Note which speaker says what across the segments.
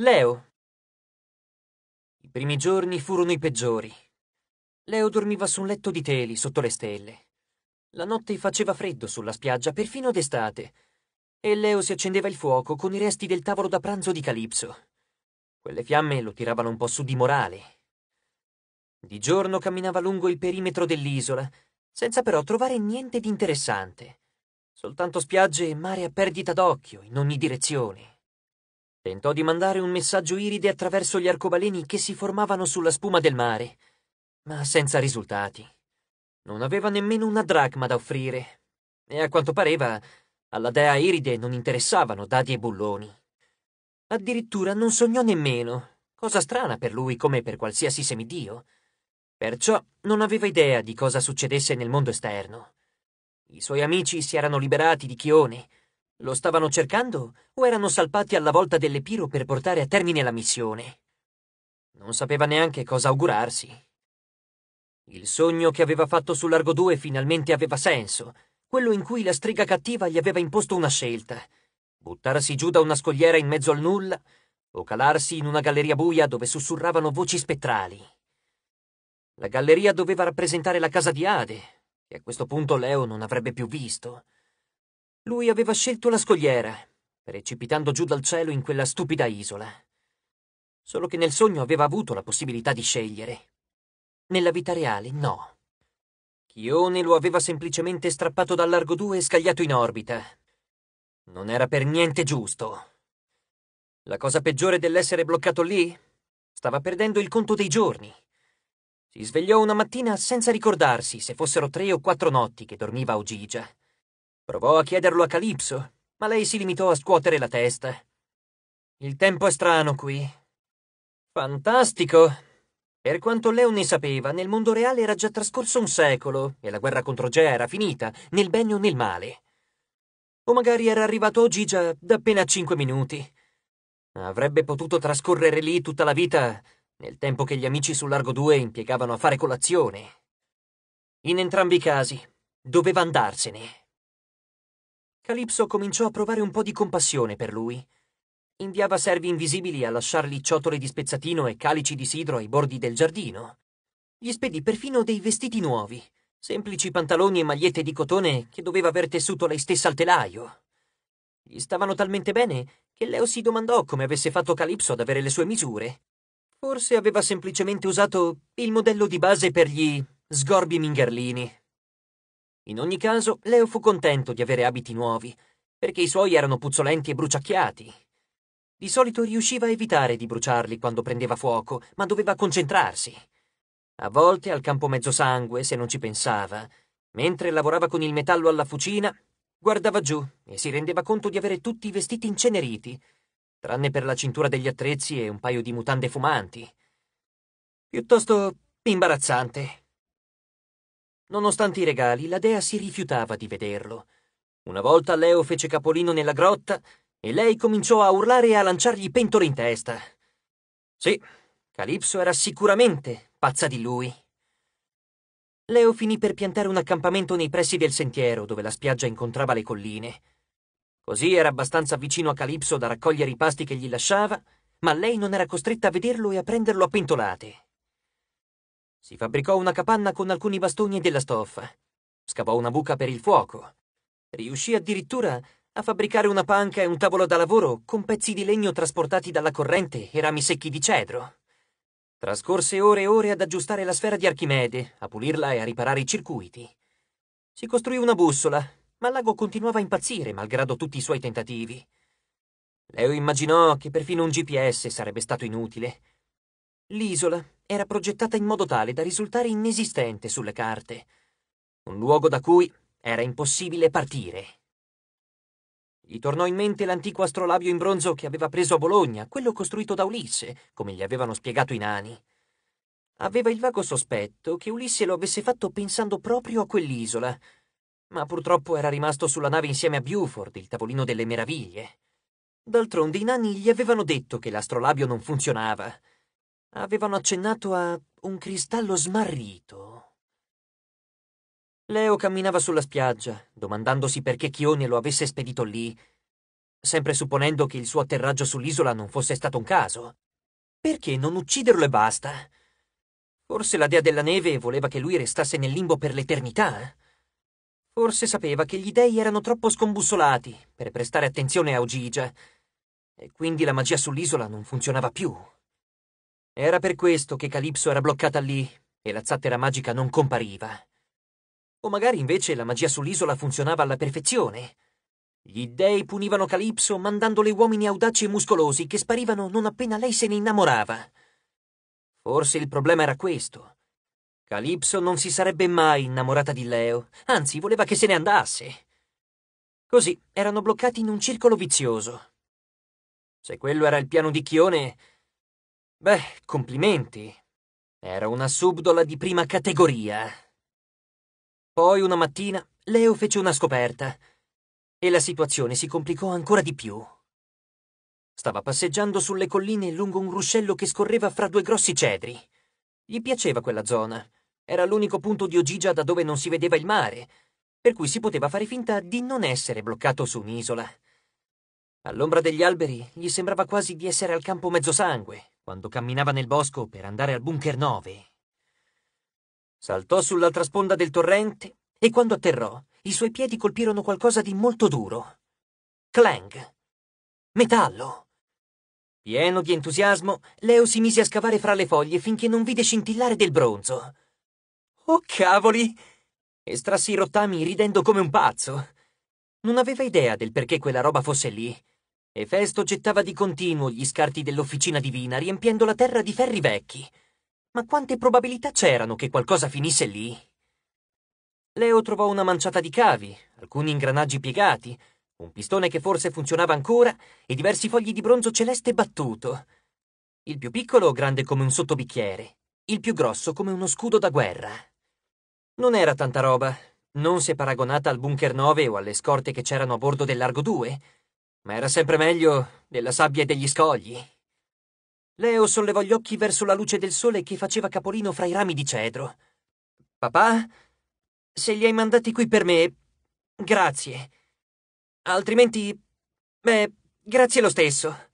Speaker 1: Leo. I primi giorni furono i peggiori. Leo dormiva su un letto di teli sotto le stelle. La notte faceva freddo sulla spiaggia perfino d'estate e Leo si accendeva il fuoco con i resti del tavolo da pranzo di Calipso. Quelle fiamme lo tiravano un po' su di morale. Di giorno camminava lungo il perimetro dell'isola, senza però trovare niente di interessante. Soltanto spiagge e mare a perdita d'occhio in ogni direzione. Tentò di mandare un messaggio iride attraverso gli arcobaleni che si formavano sulla spuma del mare, ma senza risultati. Non aveva nemmeno una dracma da offrire, e a quanto pareva alla dea iride non interessavano dadi e bulloni. Addirittura non sognò nemmeno, cosa strana per lui come per qualsiasi semidio. Perciò non aveva idea di cosa succedesse nel mondo esterno. I suoi amici si erano liberati di Chione, lo stavano cercando o erano salpati alla volta dell'Epiro per portare a termine la missione? Non sapeva neanche cosa augurarsi. Il sogno che aveva fatto su Largo 2 finalmente aveva senso, quello in cui la striga cattiva gli aveva imposto una scelta: buttarsi giù da una scogliera in mezzo al nulla o calarsi in una galleria buia dove sussurravano voci spettrali. La galleria doveva rappresentare la casa di Ade, che a questo punto Leo non avrebbe più visto. Lui aveva scelto la scogliera, precipitando giù dal cielo in quella stupida isola. Solo che nel sogno aveva avuto la possibilità di scegliere. Nella vita reale, no. Chione lo aveva semplicemente strappato dal largo 2 e scagliato in orbita. Non era per niente giusto. La cosa peggiore dell'essere bloccato lì? Stava perdendo il conto dei giorni. Si svegliò una mattina senza ricordarsi se fossero tre o quattro notti che dormiva a Ogigia. Provò a chiederlo a Calipso, ma lei si limitò a scuotere la testa. Il tempo è strano qui. Fantastico! Per quanto ne sapeva, nel mondo reale era già trascorso un secolo e la guerra contro Gea era finita, nel bene o nel male. O magari era arrivato oggi già da appena cinque minuti. Avrebbe potuto trascorrere lì tutta la vita nel tempo che gli amici sul Largo 2 impiegavano a fare colazione. In entrambi i casi, doveva andarsene. Calipso cominciò a provare un po' di compassione per lui. Inviava servi invisibili a lasciargli ciotole di spezzatino e calici di sidro ai bordi del giardino. Gli spedì perfino dei vestiti nuovi, semplici pantaloni e magliette di cotone che doveva aver tessuto lei stessa al telaio. Gli stavano talmente bene che Leo si domandò come avesse fatto Calipso ad avere le sue misure. Forse aveva semplicemente usato il modello di base per gli sgorbi mingerlini. In ogni caso, Leo fu contento di avere abiti nuovi, perché i suoi erano puzzolenti e bruciacchiati. Di solito riusciva a evitare di bruciarli quando prendeva fuoco, ma doveva concentrarsi. A volte al campo mezzosangue, se non ci pensava, mentre lavorava con il metallo alla fucina, guardava giù e si rendeva conto di avere tutti i vestiti inceneriti, tranne per la cintura degli attrezzi e un paio di mutande fumanti. Piuttosto imbarazzante. Nonostante i regali, la dea si rifiutava di vederlo. Una volta Leo fece capolino nella grotta e lei cominciò a urlare e a lanciargli pentole in testa. Sì, Calipso era sicuramente pazza di lui. Leo finì per piantare un accampamento nei pressi del sentiero dove la spiaggia incontrava le colline. Così era abbastanza vicino a Calipso da raccogliere i pasti che gli lasciava, ma lei non era costretta a vederlo e a prenderlo a pentolate. Si fabbricò una capanna con alcuni bastoni della stoffa. Scavò una buca per il fuoco. Riuscì addirittura a fabbricare una panca e un tavolo da lavoro con pezzi di legno trasportati dalla corrente e rami secchi di cedro. Trascorse ore e ore ad aggiustare la sfera di Archimede, a pulirla e a riparare i circuiti. Si costruì una bussola, ma il l'ago continuava a impazzire malgrado tutti i suoi tentativi. Leo immaginò che perfino un GPS sarebbe stato inutile. L'isola era progettata in modo tale da risultare inesistente sulle carte, un luogo da cui era impossibile partire. Gli tornò in mente l'antico astrolabio in bronzo che aveva preso a Bologna, quello costruito da Ulisse, come gli avevano spiegato i nani. Aveva il vago sospetto che Ulisse lo avesse fatto pensando proprio a quell'isola, ma purtroppo era rimasto sulla nave insieme a Buford, il tavolino delle meraviglie. D'altronde i nani gli avevano detto che l'astrolabio non funzionava avevano accennato a un cristallo smarrito. Leo camminava sulla spiaggia, domandandosi perché Chione lo avesse spedito lì, sempre supponendo che il suo atterraggio sull'isola non fosse stato un caso. Perché non ucciderlo e basta? Forse la dea della neve voleva che lui restasse nel limbo per l'eternità. Forse sapeva che gli dei erano troppo scombussolati per prestare attenzione a Ogigia, e quindi la magia sull'isola non funzionava più. Era per questo che Calipso era bloccata lì e la zattera magica non compariva. O magari invece la magia sull'isola funzionava alla perfezione. Gli dèi punivano Calipso mandandole uomini audaci e muscolosi che sparivano non appena lei se ne innamorava. Forse il problema era questo. Calipso non si sarebbe mai innamorata di Leo, anzi voleva che se ne andasse. Così erano bloccati in un circolo vizioso. Se quello era il piano di Chione, Beh, complimenti. Era una subdola di prima categoria. Poi una mattina Leo fece una scoperta e la situazione si complicò ancora di più. Stava passeggiando sulle colline lungo un ruscello che scorreva fra due grossi cedri. Gli piaceva quella zona. Era l'unico punto di Ogigia da dove non si vedeva il mare, per cui si poteva fare finta di non essere bloccato su un'isola. All'ombra degli alberi gli sembrava quasi di essere al campo mezzosangue, quando camminava nel bosco per andare al bunker 9. Saltò sull'altra sponda del torrente e quando atterrò, i suoi piedi colpirono qualcosa di molto duro. Clang. Metallo. Pieno di entusiasmo, Leo si mise a scavare fra le foglie finché non vide scintillare del bronzo. Oh cavoli! Estrassi i rottami ridendo come un pazzo. Non aveva idea del perché quella roba fosse lì, e Festo gettava di continuo gli scarti dell'officina divina, riempiendo la terra di ferri vecchi. Ma quante probabilità c'erano che qualcosa finisse lì? Leo trovò una manciata di cavi, alcuni ingranaggi piegati, un pistone che forse funzionava ancora e diversi fogli di bronzo celeste battuto. Il più piccolo grande come un sottobicchiere, il più grosso come uno scudo da guerra. Non era tanta roba, non se paragonata al Bunker 9 o alle scorte che c'erano a bordo del Largo 2, ma era sempre meglio della sabbia e degli scogli. Leo sollevò gli occhi verso la luce del sole che faceva capolino fra i rami di cedro. Papà, se li hai mandati qui per me, grazie. Altrimenti, beh, grazie lo stesso.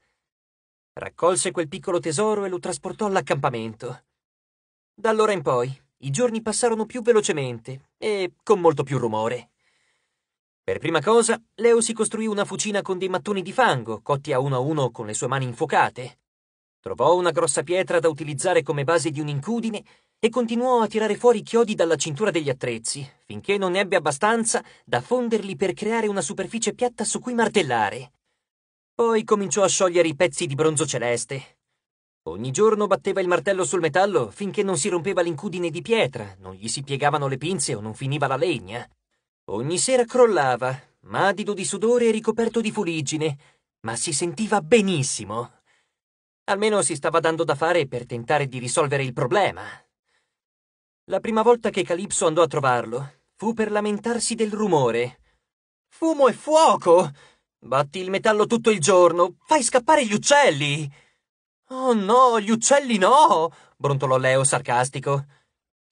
Speaker 1: Raccolse quel piccolo tesoro e lo trasportò all'accampamento. Da allora in poi, i giorni passarono più velocemente e con molto più rumore. Per prima cosa, Leo si costruì una fucina con dei mattoni di fango, cotti a uno a uno con le sue mani infuocate. Trovò una grossa pietra da utilizzare come base di un'incudine e continuò a tirare fuori chiodi dalla cintura degli attrezzi, finché non ne ebbe abbastanza da fonderli per creare una superficie piatta su cui martellare. Poi cominciò a sciogliere i pezzi di bronzo celeste. Ogni giorno batteva il martello sul metallo finché non si rompeva l'incudine di pietra, non gli si piegavano le pinze o non finiva la legna. Ogni sera crollava, madido di sudore e ricoperto di fuliggine, ma si sentiva benissimo. Almeno si stava dando da fare per tentare di risolvere il problema. La prima volta che Calipso andò a trovarlo fu per lamentarsi del rumore. Fumo e fuoco! Batti il metallo tutto il giorno, fai scappare gli uccelli! Oh no, gli uccelli no! brontolò Leo sarcastico.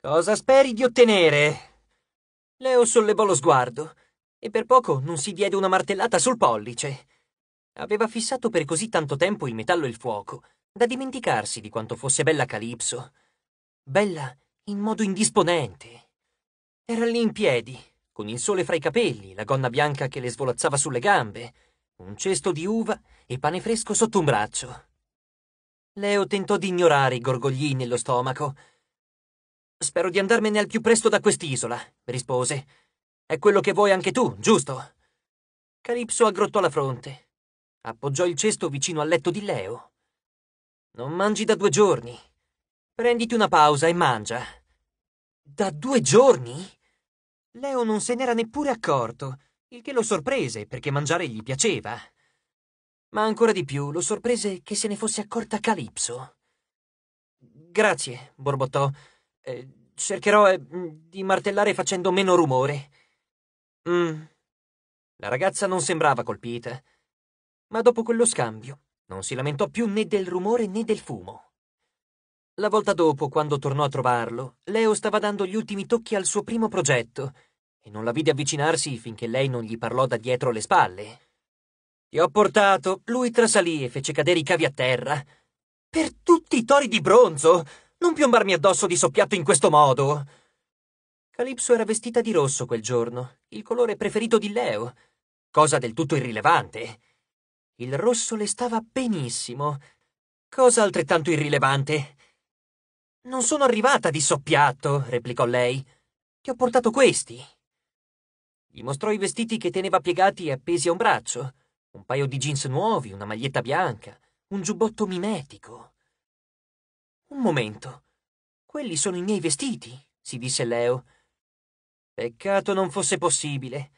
Speaker 1: Cosa speri di ottenere? Leo sollevò lo sguardo e per poco non si diede una martellata sul pollice. Aveva fissato per così tanto tempo il metallo e il fuoco da dimenticarsi di quanto fosse bella Calipso. Bella in modo indisponente. Era lì in piedi, con il sole fra i capelli, la gonna bianca che le svolazzava sulle gambe, un cesto di uva e pane fresco sotto un braccio. Leo tentò di ignorare i gorgogli nello stomaco, Spero di andarmene al più presto da quest'isola, rispose. È quello che vuoi anche tu, giusto? Calipso aggrottò la fronte. Appoggiò il cesto vicino al letto di Leo. Non mangi da due giorni. Prenditi una pausa e mangia. Da due giorni? Leo non se n'era neppure accorto, il che lo sorprese perché mangiare gli piaceva. Ma ancora di più lo sorprese che se ne fosse accorta Calipso. Grazie, borbottò eh, cercherò eh, mm, di martellare facendo meno rumore. Mm. La ragazza non sembrava colpita, ma dopo quello scambio non si lamentò più né del rumore né del fumo. La volta dopo, quando tornò a trovarlo, Leo stava dando gli ultimi tocchi al suo primo progetto e non la vide avvicinarsi finché lei non gli parlò da dietro le spalle. Ti ho portato, lui trasalì e fece cadere i cavi a terra. Per tutti i tori di bronzo! Non piombarmi addosso di soppiatto in questo modo! Calipso era vestita di rosso quel giorno, il colore preferito di Leo, cosa del tutto irrilevante. Il rosso le stava benissimo, cosa altrettanto irrilevante. Non sono arrivata di soppiatto, replicò lei. Ti ho portato questi. Gli mostrò i vestiti che teneva piegati e appesi a un braccio, un paio di jeans nuovi, una maglietta bianca, un giubbotto mimetico. Un momento. Quelli sono i miei vestiti, si disse Leo. Peccato non fosse possibile.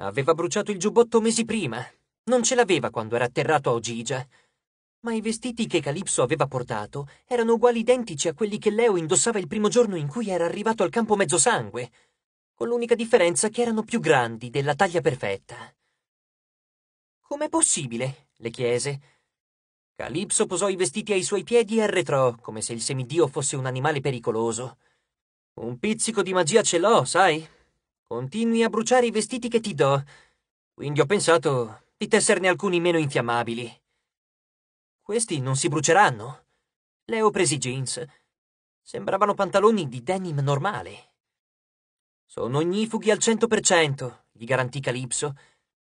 Speaker 1: Aveva bruciato il giubbotto mesi prima. Non ce l'aveva quando era atterrato a Ogigia. Ma i vestiti che Calipso aveva portato erano uguali identici a quelli che Leo indossava il primo giorno in cui era arrivato al campo mezzosangue, con l'unica differenza che erano più grandi, della taglia perfetta. Com'è possibile? le chiese Calipso posò i vestiti ai suoi piedi e arretrò, come se il semidio fosse un animale pericoloso. Un pizzico di magia ce l'ho, sai? Continui a bruciare i vestiti che ti do. Quindi ho pensato di tesserne alcuni meno infiammabili. Questi non si bruceranno. Leo presi jeans. Sembravano pantaloni di denim normale. Sono ignifughi al 100%, gli garantì Calipso.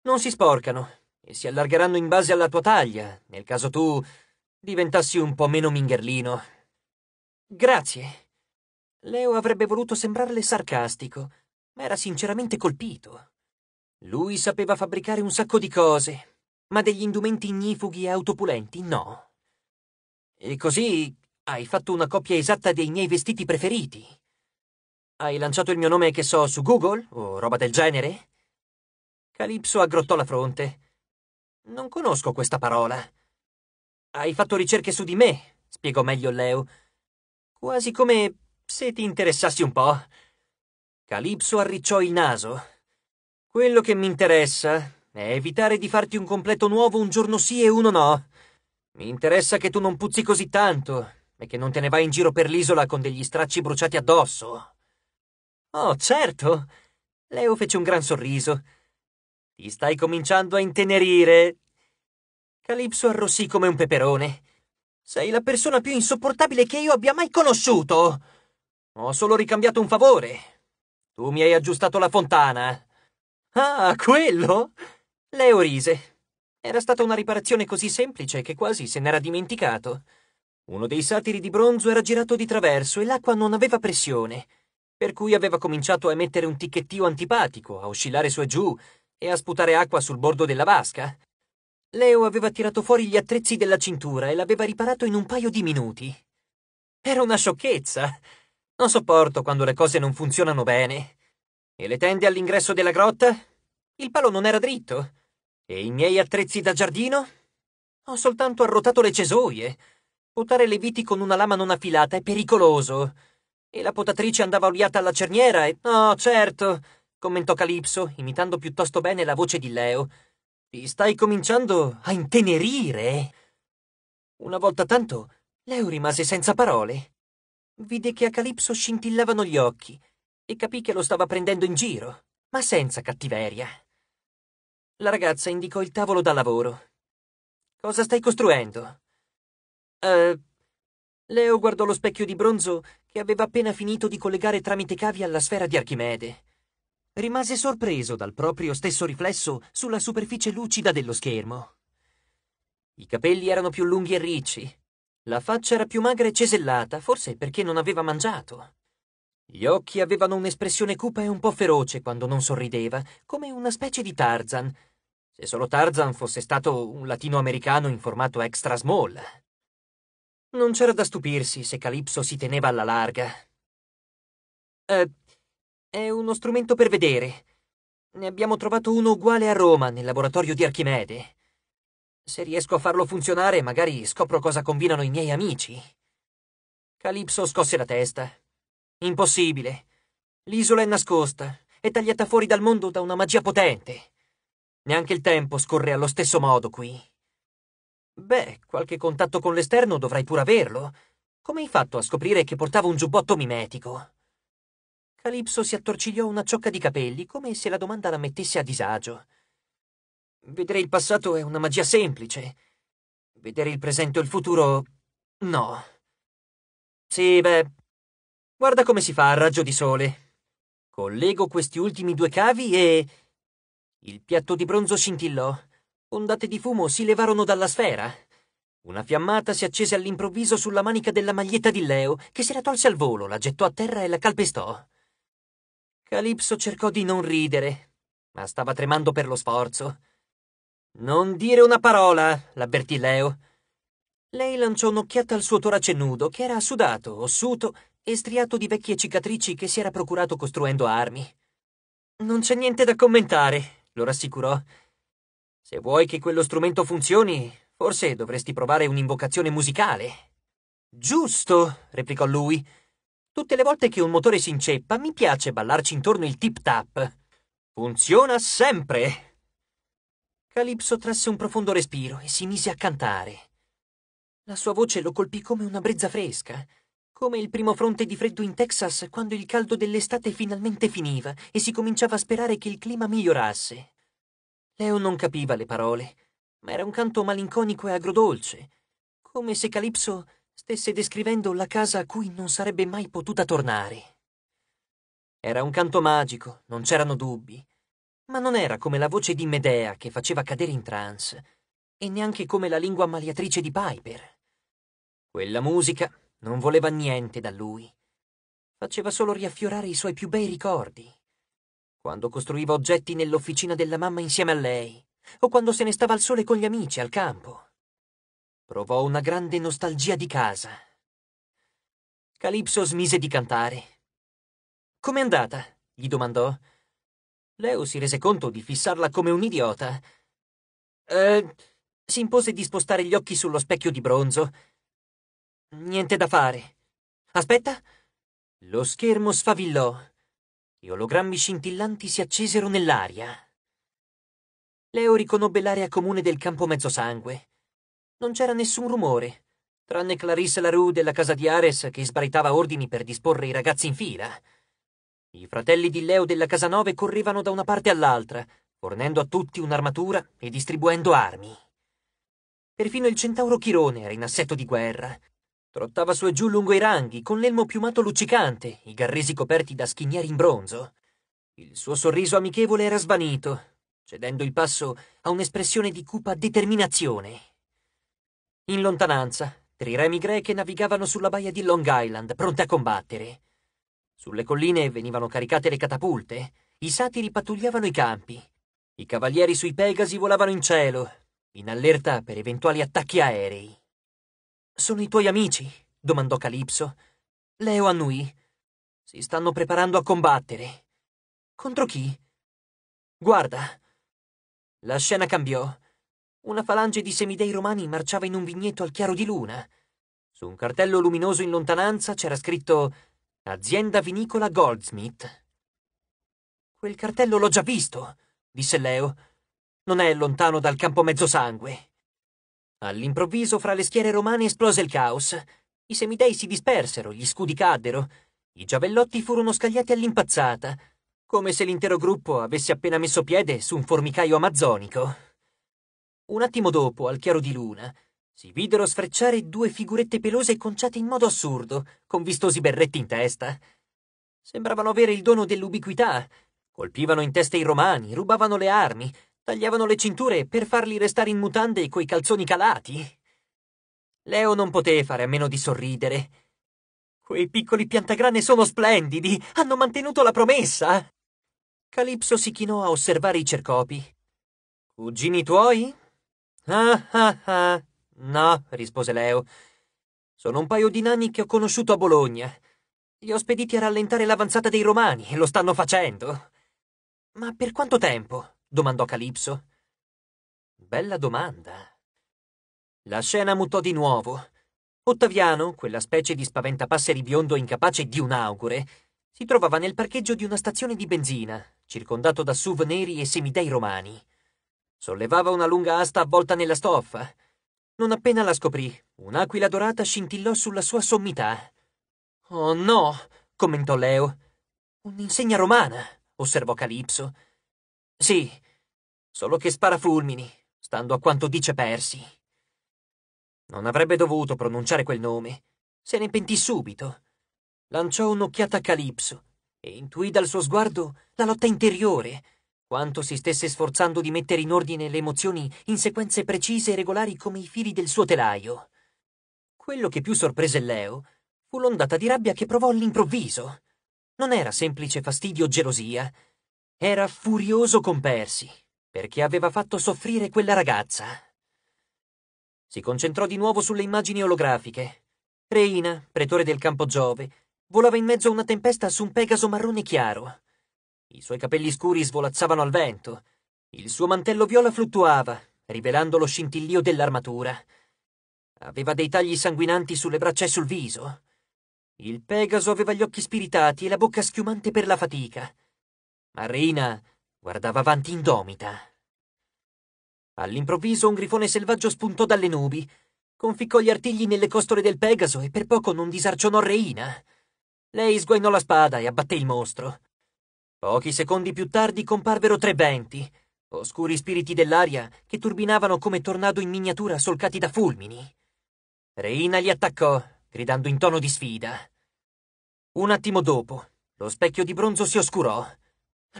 Speaker 1: Non si sporcano, e si allargeranno in base alla tua taglia, nel caso tu diventassi un po' meno mingherlino. Grazie. Leo avrebbe voluto sembrarle sarcastico, ma era sinceramente colpito. Lui sapeva fabbricare un sacco di cose, ma degli indumenti ignifughi e autopulenti no. E così hai fatto una copia esatta dei miei vestiti preferiti. Hai lanciato il mio nome, che so, su Google o roba del genere? Calipso aggrottò la fronte. Non conosco questa parola. Hai fatto ricerche su di me, spiegò meglio Leo. Quasi come se ti interessassi un po'. Calipso arricciò il naso. Quello che mi interessa è evitare di farti un completo nuovo un giorno sì e uno no. Mi interessa che tu non puzzi così tanto e che non te ne vai in giro per l'isola con degli stracci bruciati addosso. Oh, certo! Leo fece un gran sorriso. Ti stai cominciando a intenerire. Calipso arrossì come un peperone. Sei la persona più insopportabile che io abbia mai conosciuto. Ho solo ricambiato un favore. Tu mi hai aggiustato la fontana. Ah, quello? Leo rise. Era stata una riparazione così semplice che quasi se n'era dimenticato. Uno dei satiri di bronzo era girato di traverso e l'acqua non aveva pressione, per cui aveva cominciato a emettere un ticchettio antipatico, a oscillare su e giù, e a sputare acqua sul bordo della vasca. Leo aveva tirato fuori gli attrezzi della cintura e l'aveva riparato in un paio di minuti. Era una sciocchezza. Non sopporto quando le cose non funzionano bene. E le tende all'ingresso della grotta? Il palo non era dritto. E i miei attrezzi da giardino? Ho soltanto arrotato le cesoie. Potare le viti con una lama non affilata è pericoloso. E la potatrice andava oliata alla cerniera e... Oh, certo! commentò Calipso, imitando piuttosto bene la voce di Leo. Ti stai cominciando a intenerire. Una volta tanto, Leo rimase senza parole. Vide che a Calipso scintillavano gli occhi e capì che lo stava prendendo in giro, ma senza cattiveria. La ragazza indicò il tavolo da lavoro. Cosa stai costruendo? Eh. Uh, Leo guardò lo specchio di bronzo che aveva appena finito di collegare tramite cavi alla sfera di Archimede rimase sorpreso dal proprio stesso riflesso sulla superficie lucida dello schermo. I capelli erano più lunghi e ricci, la faccia era più magra e cesellata, forse perché non aveva mangiato. Gli occhi avevano un'espressione cupa e un po' feroce quando non sorrideva, come una specie di Tarzan. Se solo Tarzan fosse stato un latinoamericano in formato extra small. Non c'era da stupirsi se Calipso si teneva alla larga. È eh, è uno strumento per vedere. Ne abbiamo trovato uno uguale a Roma, nel laboratorio di Archimede. Se riesco a farlo funzionare, magari scopro cosa combinano i miei amici. Calipso scosse la testa. Impossibile. L'isola è nascosta, è tagliata fuori dal mondo da una magia potente. Neanche il tempo scorre allo stesso modo qui. Beh, qualche contatto con l'esterno dovrai pur averlo. Come hai fatto a scoprire che portavo un giubbotto mimetico? Calipso si attorcigliò una ciocca di capelli, come se la domanda la mettesse a disagio. Vedere il passato è una magia semplice. Vedere il presente o il futuro... no. Sì, beh... Guarda come si fa a raggio di sole. Collego questi ultimi due cavi e... Il piatto di bronzo scintillò. Ondate di fumo si levarono dalla sfera. Una fiammata si accese all'improvviso sulla manica della maglietta di Leo, che se la tolse al volo, la gettò a terra e la calpestò. Calipso cercò di non ridere, ma stava tremando per lo sforzo. Non dire una parola, l'avvertì Leo. Lei lanciò un'occhiata al suo torace nudo, che era sudato, ossuto e striato di vecchie cicatrici che si era procurato costruendo armi. Non c'è niente da commentare, lo rassicurò. Se vuoi che quello strumento funzioni, forse dovresti provare un'invocazione musicale. Giusto, replicò lui Tutte le volte che un motore si inceppa, mi piace ballarci intorno il tip-tap. Funziona sempre! Calipso trasse un profondo respiro e si mise a cantare. La sua voce lo colpì come una brezza fresca, come il primo fronte di freddo in Texas quando il caldo dell'estate finalmente finiva e si cominciava a sperare che il clima migliorasse. Leo non capiva le parole, ma era un canto malinconico e agrodolce, come se Calipso Stesse descrivendo la casa a cui non sarebbe mai potuta tornare. Era un canto magico, non c'erano dubbi, ma non era come la voce di Medea che faceva cadere in trance, e neanche come la lingua ammaliatrice di Piper. Quella musica non voleva niente da lui. Faceva solo riaffiorare i suoi più bei ricordi. Quando costruiva oggetti nell'officina della mamma insieme a lei, o quando se ne stava al sole con gli amici al campo. Provò una grande nostalgia di casa. Calipso smise di cantare. Com'è andata? gli domandò. Leo si rese conto di fissarla come un idiota. Eh, si impose di spostare gli occhi sullo specchio di bronzo. Niente da fare. Aspetta. Lo schermo sfavillò. Gli ologrammi scintillanti si accesero nell'aria. Leo riconobbe l'area comune del campo mezzosangue non c'era nessun rumore, tranne Clarisse Larue della casa di Ares che sbraitava ordini per disporre i ragazzi in fila. I fratelli di Leo della casa 9 correvano da una parte all'altra, fornendo a tutti un'armatura e distribuendo armi. Perfino il centauro Chirone era in assetto di guerra. Trottava su e giù lungo i ranghi, con l'elmo piumato luccicante, i garresi coperti da schinieri in bronzo. Il suo sorriso amichevole era svanito, cedendo il passo a un'espressione di cupa determinazione. In lontananza, tre remi greche navigavano sulla baia di Long Island, pronte a combattere. Sulle colline venivano caricate le catapulte, i satiri pattugliavano i campi, i cavalieri sui pegasi volavano in cielo, in allerta per eventuali attacchi aerei. Sono i tuoi amici? domandò Calipso. Leo annui. Si stanno preparando a combattere. Contro chi? Guarda. La scena cambiò. Una falange di semidei romani marciava in un vigneto al chiaro di luna. Su un cartello luminoso in lontananza c'era scritto Azienda vinicola Goldsmith. Quel cartello l'ho già visto, disse Leo. Non è lontano dal campo mezzosangue. All'improvviso, fra le schiere romane esplose il caos. I semidei si dispersero, gli scudi caddero, i giavellotti furono scagliati all'impazzata, come se l'intero gruppo avesse appena messo piede su un formicaio amazzonico. Un attimo dopo, al chiaro di luna, si videro sfrecciare due figurette pelose conciate in modo assurdo, con vistosi berretti in testa. Sembravano avere il dono dell'ubiquità. Colpivano in testa i romani, rubavano le armi, tagliavano le cinture per farli restare in mutande coi calzoni calati. Leo non poté fare a meno di sorridere. Quei piccoli piantagrane sono splendidi, hanno mantenuto la promessa. Calipso si chinò a osservare i cercopi. Cugini tuoi? Ah ah ah. No, rispose Leo. Sono un paio di nani che ho conosciuto a Bologna. Li ho spediti a rallentare l'avanzata dei romani e lo stanno facendo. Ma per quanto tempo? domandò Calipso. Bella domanda. La scena mutò di nuovo. Ottaviano, quella specie di spaventapasseri biondo incapace di un augure, si trovava nel parcheggio di una stazione di benzina, circondato da SUV neri e semidei romani. Sollevava una lunga asta avvolta nella stoffa. Non appena la scoprì, un'aquila dorata scintillò sulla sua sommità. Oh no! commentò Leo. Un'insegna romana, osservò Calipso. Sì, solo che spara fulmini, stando a quanto dice Persi. Non avrebbe dovuto pronunciare quel nome. Se ne pentì subito. Lanciò un'occhiata a Calipso e intuì dal suo sguardo la lotta interiore quanto si stesse sforzando di mettere in ordine le emozioni in sequenze precise e regolari come i fili del suo telaio. Quello che più sorprese Leo fu l'ondata di rabbia che provò all'improvviso. Non era semplice fastidio o gelosia, era furioso con Persi, perché aveva fatto soffrire quella ragazza. Si concentrò di nuovo sulle immagini olografiche. Reina, pretore del campo Giove, volava in mezzo a una tempesta su un Pegaso marrone chiaro. I suoi capelli scuri svolazzavano al vento. Il suo mantello viola fluttuava, rivelando lo scintillio dell'armatura. Aveva dei tagli sanguinanti sulle braccia e sul viso. Il Pegaso aveva gli occhi spiritati e la bocca schiumante per la fatica. Marina guardava avanti indomita. All'improvviso un grifone selvaggio spuntò dalle nubi, conficcò gli artigli nelle costole del Pegaso e per poco non disarcionò Reina. Lei sguainò la spada e abbatté il mostro. Pochi secondi più tardi comparvero tre venti, oscuri spiriti dell'aria che turbinavano come tornado in miniatura solcati da fulmini. Reina li attaccò, gridando in tono di sfida. Un attimo dopo, lo specchio di bronzo si oscurò.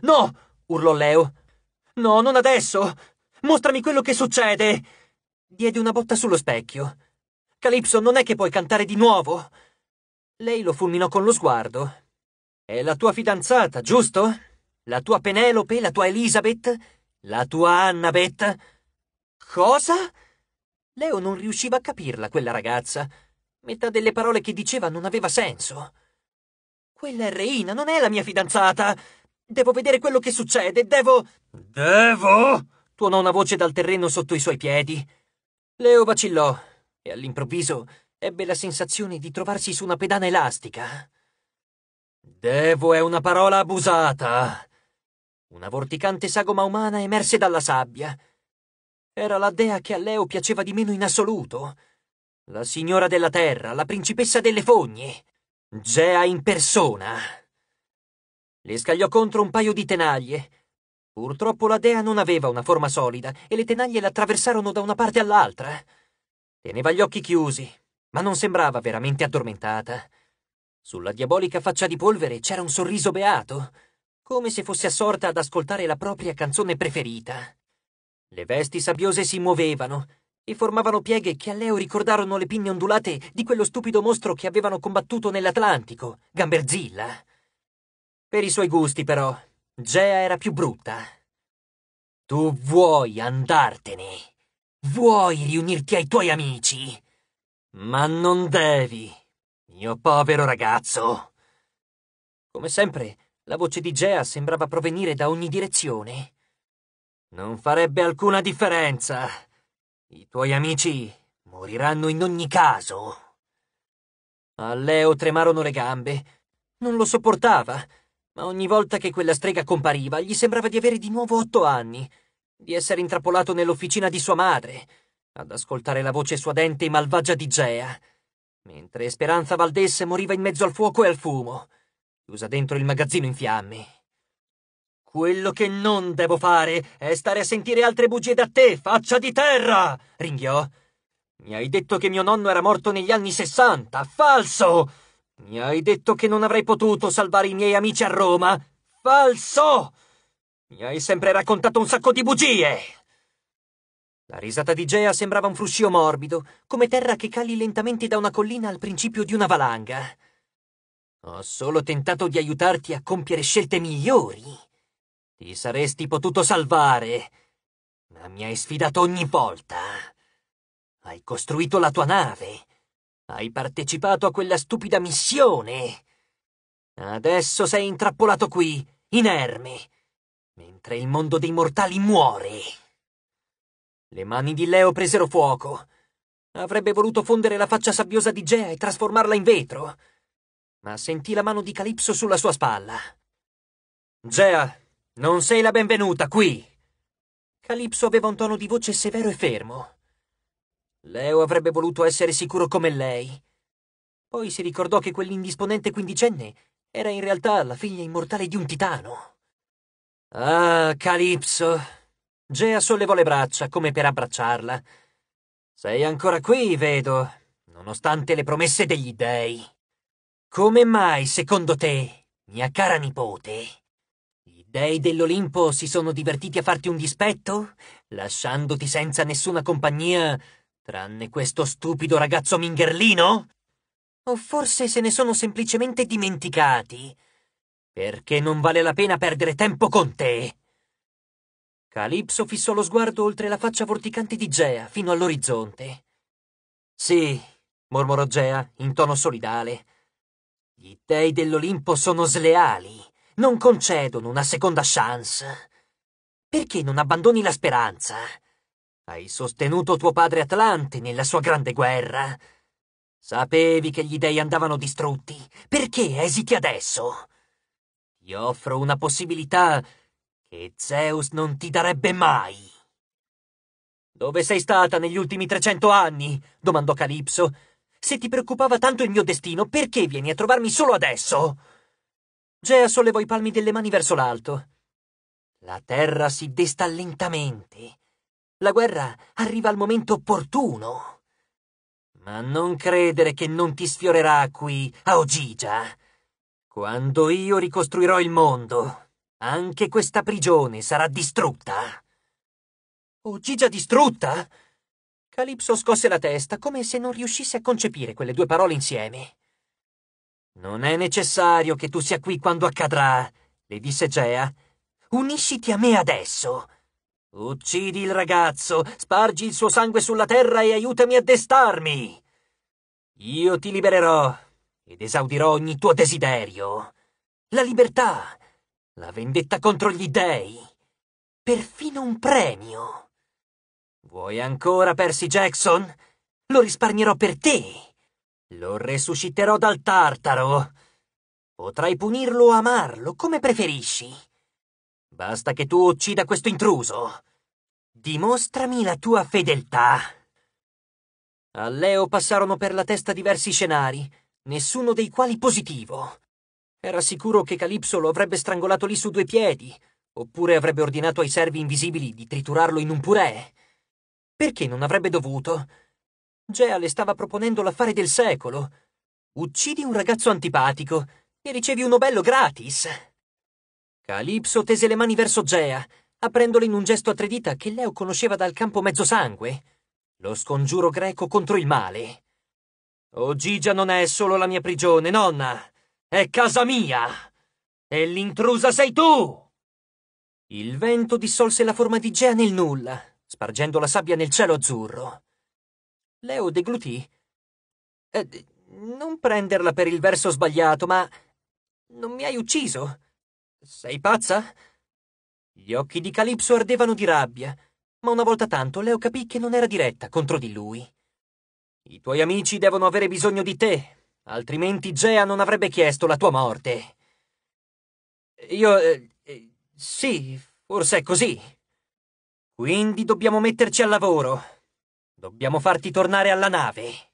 Speaker 1: No! urlò Leo. No, non adesso! Mostrami quello che succede! Diede una botta sullo specchio. Calipso, non è che puoi cantare di nuovo! Lei lo fulminò con lo sguardo, è la tua fidanzata, giusto? La tua Penelope, la tua Elizabeth, la tua Annabeth. Cosa? Leo non riusciva a capirla, quella ragazza. Metà delle parole che diceva non aveva senso. Quella è Reina, non è la mia fidanzata. Devo vedere quello che succede, devo... Devo? Tuonò una voce dal terreno sotto i suoi piedi. Leo vacillò e all'improvviso ebbe la sensazione di trovarsi su una pedana elastica. Devo è una parola abusata. Una vorticante sagoma umana emerse dalla sabbia. Era la dea che a Leo piaceva di meno in assoluto. La signora della terra, la principessa delle fogne. Gea in persona. Le scagliò contro un paio di tenaglie. Purtroppo la dea non aveva una forma solida e le tenaglie l'attraversarono da una parte all'altra. Teneva gli occhi chiusi, ma non sembrava veramente addormentata. Sulla diabolica faccia di polvere c'era un sorriso beato, come se fosse assorta ad ascoltare la propria canzone preferita. Le vesti sabbiose si muovevano e formavano pieghe che a Leo ricordarono le pinne ondulate di quello stupido mostro che avevano combattuto nell'Atlantico, Gamberzilla. Per i suoi gusti, però, Gea era più brutta. Tu vuoi andartene, vuoi riunirti ai tuoi amici, ma non devi mio povero ragazzo. Come sempre, la voce di Gea sembrava provenire da ogni direzione. Non farebbe alcuna differenza. I tuoi amici moriranno in ogni caso. A Leo tremarono le gambe. Non lo sopportava, ma ogni volta che quella strega compariva gli sembrava di avere di nuovo otto anni, di essere intrappolato nell'officina di sua madre, ad ascoltare la voce suadente e malvagia di Gea mentre Speranza Valdesse moriva in mezzo al fuoco e al fumo, chiusa dentro il magazzino in fiamme. Quello che non devo fare è stare a sentire altre bugie da te, faccia di terra! ringhiò. Mi hai detto che mio nonno era morto negli anni sessanta, falso! Mi hai detto che non avrei potuto salvare i miei amici a Roma, falso! Mi hai sempre raccontato un sacco di bugie! La risata di Gea sembrava un fruscio morbido, come terra che cali lentamente da una collina al principio di una valanga. Ho solo tentato di aiutarti a compiere scelte migliori. Ti saresti potuto salvare, ma mi hai sfidato ogni volta. Hai costruito la tua nave. Hai partecipato a quella stupida missione. Adesso sei intrappolato qui, inerme, mentre il mondo dei mortali muore. Le mani di Leo presero fuoco. Avrebbe voluto fondere la faccia sabbiosa di Gea e trasformarla in vetro, ma sentì la mano di Calipso sulla sua spalla. Gea, non sei la benvenuta qui. Calipso aveva un tono di voce severo e fermo. Leo avrebbe voluto essere sicuro come lei. Poi si ricordò che quell'indisponente quindicenne era in realtà la figlia immortale di un titano. Ah, Calipso, Gea sollevò le braccia come per abbracciarla. Sei ancora qui, vedo, nonostante le promesse degli dei. Come mai, secondo te, mia cara nipote, gli dei dell'Olimpo si sono divertiti a farti un dispetto, lasciandoti senza nessuna compagnia, tranne questo stupido ragazzo mingherlino? O forse se ne sono semplicemente dimenticati? Perché non vale la pena perdere tempo con te? Calipso fissò lo sguardo oltre la faccia vorticante di Gea fino all'orizzonte. Sì, mormorò Gea in tono solidale. Gli dei dell'Olimpo sono sleali, non concedono una seconda chance. Perché non abbandoni la speranza? Hai sostenuto tuo padre Atlante nella sua grande guerra. Sapevi che gli dei andavano distrutti. Perché esiti adesso? Ti offro una possibilità che Zeus non ti darebbe mai. Dove sei stata negli ultimi trecento anni? domandò Calipso. Se ti preoccupava tanto il mio destino, perché vieni a trovarmi solo adesso? Gea sollevò i palmi delle mani verso l'alto. La terra si desta lentamente. La guerra arriva al momento opportuno. Ma non credere che non ti sfiorerà qui, a Ogigia, quando io ricostruirò il mondo. Anche questa prigione sarà distrutta? O Gigia distrutta? Calipso scosse la testa come se non riuscisse a concepire quelle due parole insieme. Non è necessario che tu sia qui quando accadrà, le disse Gea. Unisciti a me adesso. Uccidi il ragazzo, spargi il suo sangue sulla terra e aiutami a destarmi. Io ti libererò ed esaudirò ogni tuo desiderio. La libertà la vendetta contro gli dèi. Perfino un premio. Vuoi ancora, Percy Jackson? Lo risparmierò per te. Lo resusciterò dal tartaro. Potrai punirlo o amarlo, come preferisci. Basta che tu uccida questo intruso. Dimostrami la tua fedeltà. A Leo passarono per la testa diversi scenari, nessuno dei quali positivo. Era sicuro che Calipso lo avrebbe strangolato lì su due piedi, oppure avrebbe ordinato ai servi invisibili di triturarlo in un purè. Perché non avrebbe dovuto? Gea le stava proponendo l'affare del secolo. Uccidi un ragazzo antipatico e ricevi un Nobello gratis. Calipso tese le mani verso Gea, aprendole in un gesto a tre dita che Leo conosceva dal campo mezzosangue. Lo scongiuro greco contro il male. Oh Gigia non è solo la mia prigione, nonna! È casa mia! E l'intrusa sei tu! Il vento dissolse la forma di Gea nel nulla, spargendo la sabbia nel cielo azzurro. Leo deglutì. Eh, non prenderla per il verso sbagliato, ma... Non mi hai ucciso? Sei pazza? Gli occhi di Calipso ardevano di rabbia, ma una volta tanto Leo capì che non era diretta contro di lui. I tuoi amici devono avere bisogno di te, altrimenti Gea non avrebbe chiesto la tua morte. Io... Eh, eh, sì, forse è così. Quindi dobbiamo metterci al lavoro. Dobbiamo farti tornare alla nave.